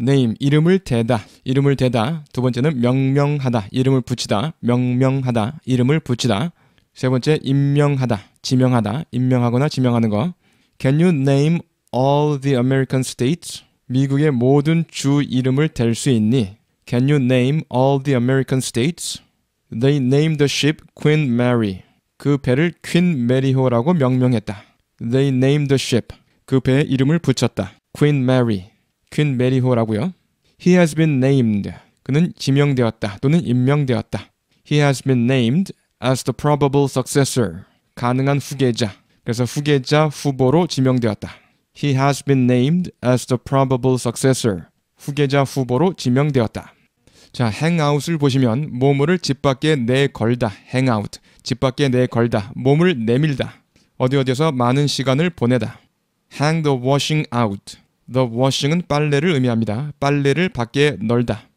name 이름을 대다 이름을 대다 두 번째는 명명하다 이름을 붙이다 명명하다 이름을 붙이다 세 번째 임명하다 지명하다 임명하거나 지명하는 거 Can you name all the American states? 미국의 모든 주 이름을 댈수 있니? Can you name all the American states? They named the ship Queen Mary. 그 배를 퀸 메리호라고 명명했다. They named the ship. 그 배에 이름을 붙였다. Queen Mary. 퀸 메리호라고요. He has been named. 그는 지명되었다 또는 임명되었다. He has been named as the probable successor. 가능한 후계자. 그래서 후계자 후보로 지명되었다. He has been named as the probable successor. 후계자 후보로 지명되었다. 자, hangout을 보시면 몸을 집 밖에 내걸다, hangout. 집 밖에 내걸다, 몸을 내밀다. 어디 어디서 많은 시간을 보내다. hang the washing out. The washing은 빨래를 의미합니다. 빨래를 밖에 널다.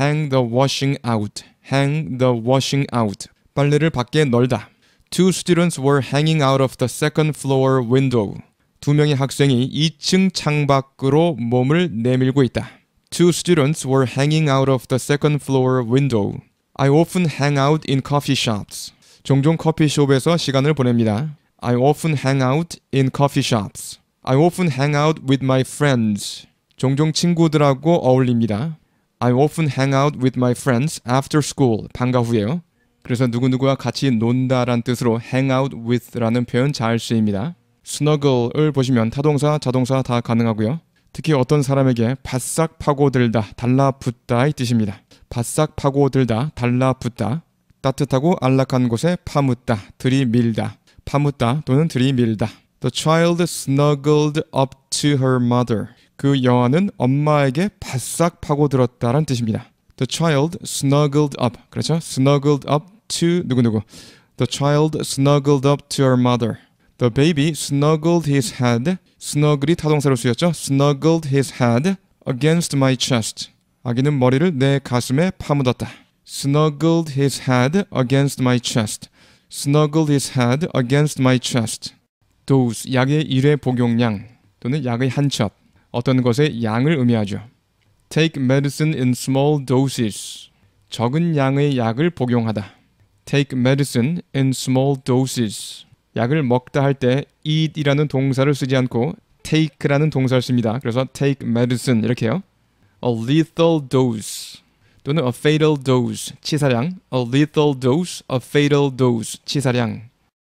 Hang the washing out. Hang the washing out. 빨래를 밖에 널다. Two students were hanging out of the second floor window. 두 명의 학생이 2층 창 밖으로 몸을 내밀고 있다. Two students were hanging out of the second floor window. I often hang out in coffee shops. 종종 커피숍에서 시간을 보냅니다. I often hang out in coffee shops. I often hang out with my friends. 종종 친구들하고 어울립니다. I often hang out with my friends after school. 방과 후에요. 그래서 누구누구와 같이 논다란 뜻으로 hang out with라는 표현 잘 쓰입니다. snuggle을 보시면 타동사, 자동사 다 가능하고요. 특히 어떤 사람에게 바싹 파고들다, 달라붙다의 뜻입니다. 바싹 파고들다, 달라붙다. 따뜻하고 안락한 곳에 파묻다, 들이밀다. 파묻다 또는 들이밀다. The child snuggled up to her mother. 그 여아는 엄마에게 바싹 파고들었다란 뜻입니다. The child snuggled up. 그렇죠? snuggled up to 누구누구. The child snuggled up to her mother. The baby snuggled his head. snuggle이 타동사로 쓰였죠. snuggled his head against my chest. 아기는 머리를 내 가슴에 파묻었다. snuggled his head against my chest. snuggled his head against my chest. 또 약의 1회 복용량 또는 약의 한 첩, 어떤 것의 양을 의미하죠. Take medicine in small doses. 적은 양의 약을 복용하다. Take medicine in small doses. 약을 먹다 할 때 eat이라는 동사를 쓰지 않고 take라는 동사를 씁니다. 그래서 take medicine 이렇게요. A lethal dose 또는 a fatal dose 치사량. A lethal dose, a fatal dose 치사량.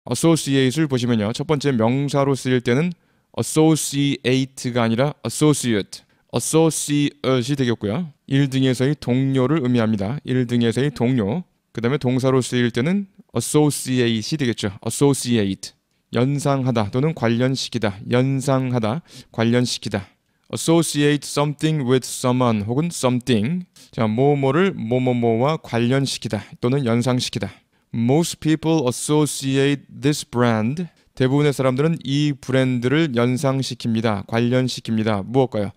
associate을 보시면요. 첫 번째 명사로 쓰일 때는 associate가 아니라 associate. associate이 되겠고요. 1등에서의 동료를 의미합니다. 1등에서의 동료. 그 다음에 동사로 쓰일 때는 associate이 되겠죠. associate. 연상하다 또는 관련시키다. 연상하다. 관련시키다. associate something with someone 혹은 something. 자, 뭐뭐를 뭐뭐뭐와 관련시키다 또는 연상시키다. Most people associate this brand. 대부분의 사람들은 이 브랜드를 연상시킵니다. 관련시킵니다. 무엇과요?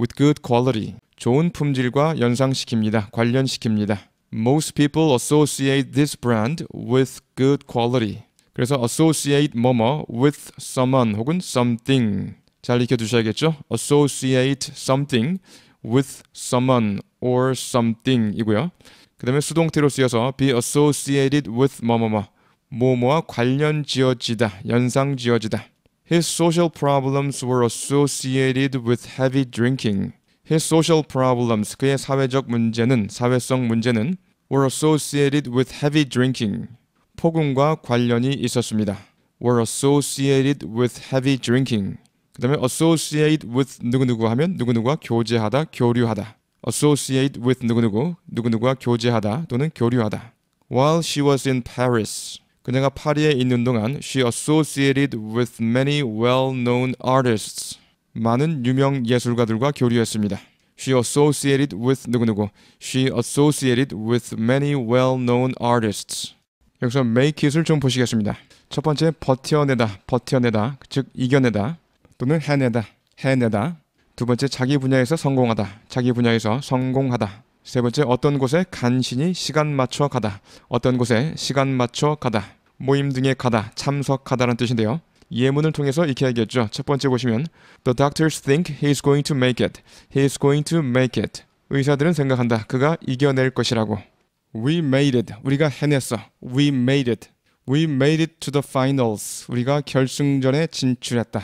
With good quality. 좋은 품질과 연상시킵니다. 관련시킵니다. Most people associate this brand with good quality. 그래서 associate 뭐뭐 with someone 혹은 something 잘 익혀두셔야겠죠? associate something with someone or something이고요. 그 다음에 수동태로 쓰여서 be associated with 뭐뭐뭐 뭐뭐와 관련 지어지다, 연상 지어지다. His social problems were associated with heavy drinking. His social problems, 그의 사회적 문제는, 사회성 문제는 were associated with heavy drinking. 폭음과 관련이 있었습니다. were associated with heavy drinking. 그 다음에 associate with 누구누구 하면 누구누구와 교제하다, 교류하다. associate with 누구누구, 누구누구와 교제하다 또는 교류하다. While she was in Paris, 그녀가 파리에 있는 동안 she associated with many well-known artists. 많은 유명 예술가들과 교류했습니다. She associated with 누구누구. She associated with many well-known artists. 여기서 make it을 좀 보시겠습니다. 첫 번째 버텨내다, 버텨내다, 즉 이겨내다 또는 해내다, 해내다. 두 번째 자기 분야에서 성공하다. 자기 분야에서 성공하다. 세 번째 어떤 곳에 간신히 시간 맞춰 가다. 어떤 곳에 시간 맞춰 가다. 모임 등에 가다. 참석하다라는 뜻인데요. 예문을 통해서 이렇게 하겠죠. 첫 번째 보시면 The doctors think he is going to make it. He is going to make it. 의사들은 생각한다. 그가 이겨낼 것이라고. We made it. 우리가 해냈어. We made it. We made it to the finals. 우리가 결승전에 진출했다.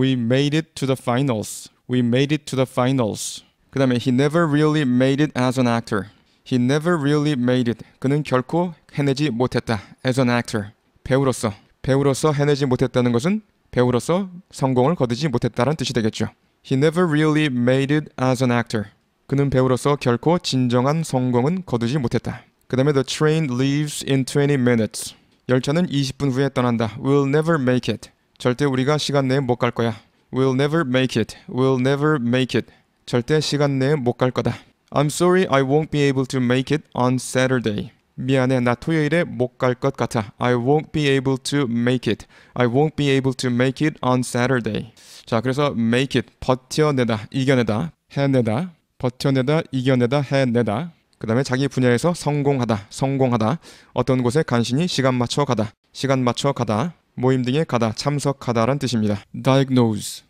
We made it to the finals. We made it to the finals. 그 다음에 he never really made it as an actor. He never really made it. 그는 결코 해내지 못했다. As an actor. 배우로서. 배우로서 해내지 못했다는 것은 배우로서 성공을 거두지 못했다는 뜻이 되겠죠. He never really made it as an actor. 그는 배우로서 결코 진정한 성공은 거두지 못했다. 그 다음에 the train leaves in 20 minutes. 열차는 20분 후에 떠난다. We'll never make it. 절대 우리가 시간 내에 못 갈 거야. We'll never make it. We'll never make it. 절대 시간 내에 못 갈 거다. I'm sorry I won't be able to make it on Saturday. 미안해 나 토요일에 못 갈 것 같아. I won't be able to make it. I won't be able to make it on Saturday. 자 그래서 make it 버텨내다 이겨내다 해내다 버텨내다 이겨내다 해내다 그 다음에 자기 분야에서 성공하다 성공하다 어떤 곳에 간신히 시간 맞춰 가다 시간 맞춰 가다 모임 등에 가다, 참석하다란 뜻입니다. diagnose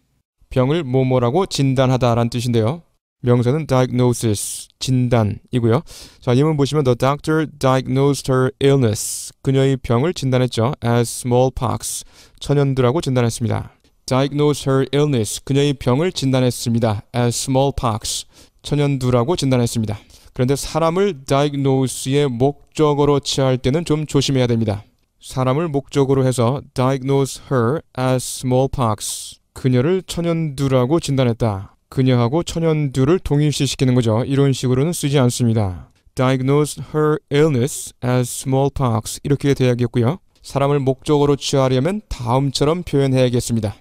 병을 뭐뭐라고 진단하다란 뜻인데요. 명사는 diagnosis, 진단이고요. 자, 예문 보시면 the doctor diagnosed her illness. 그녀의 병을 진단했죠. as smallpox. 천연두라고 진단했습니다. d i a g n o s e her illness. 그녀의 병을 진단했습니다. as smallpox. 천연두라고 진단했습니다. 그런데 사람을 diagnose의 목적으로 취할 때는 좀 조심해야 됩니다. 사람을 목적으로 해서 diagnose her as smallpox. 그녀를 천연두라고 진단했다. 그녀하고 천연두를 동일시시키는 거죠. 이런 식으로는 쓰지 않습니다. diagnose her illness as smallpox 이렇게 돼야겠고요. 사람을 목적으로 취하려면 다음처럼 표현해야겠습니다.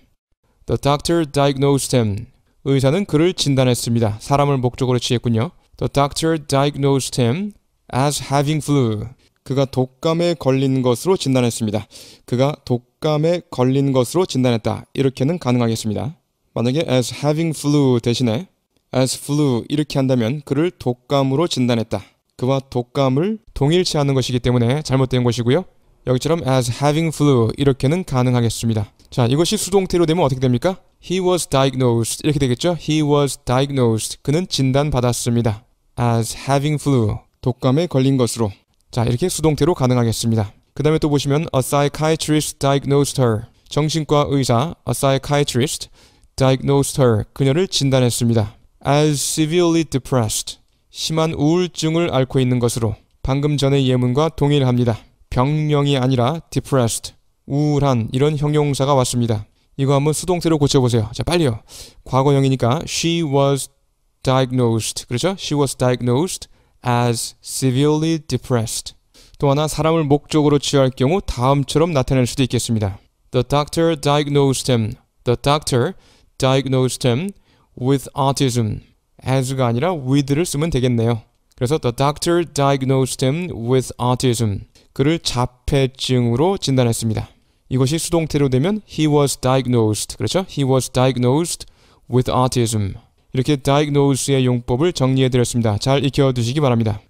The doctor diagnosed him. 의사는 그를 진단했습니다. 사람을 목적으로 취했군요. The doctor diagnosed him as having flu. 그가 독감에 걸린 것으로 진단했습니다. 그가 독감에 걸린 것으로 진단했다. 이렇게는 가능하겠습니다. 만약에 as having flu 대신에 as flu 이렇게 한다면 그를 독감으로 진단했다. 그와 독감을 동일시 하는 것이기 때문에 잘못된 것이고요. 여기처럼 as having flu 이렇게는 가능하겠습니다. 자, 이것이 수동태로 되면 어떻게 됩니까? He was diagnosed 이렇게 되겠죠? He was diagnosed 그는 진단받았습니다. as having flu 독감에 걸린 것으로 자, 이렇게 수동태로 가능하겠습니다. 그 다음에 또 보시면 a psychiatrist diagnosed her. 정신과 의사 a psychiatrist diagnosed her. 그녀를 진단했습니다. as severely depressed. 심한 우울증을 앓고 있는 것으로 방금 전의 예문과 동일합니다. 병명이 아니라 depressed, 우울한 이런 형용사가 왔습니다. 이거 한번 수동태로 고쳐보세요. 자, 빨리요. 과거형이니까 she was diagnosed. 그렇죠? she was diagnosed as severely depressed. 또 하나 사람을 목적으로 취할 경우 다음처럼 나타낼 수도 있겠습니다. The doctor diagnosed him. The doctor diagnosed him with autism. as가 아니라 with를 쓰면 되겠네요. 그래서 the doctor diagnosed him with autism. 그를 자폐증으로 진단했습니다. 이것이 수동태로 되면 he was diagnosed. 그렇죠? he was diagnosed with autism. 이렇게 다이 a g 스의 용법을 정리해드렸습니다. 잘 익혀두시기 바랍니다.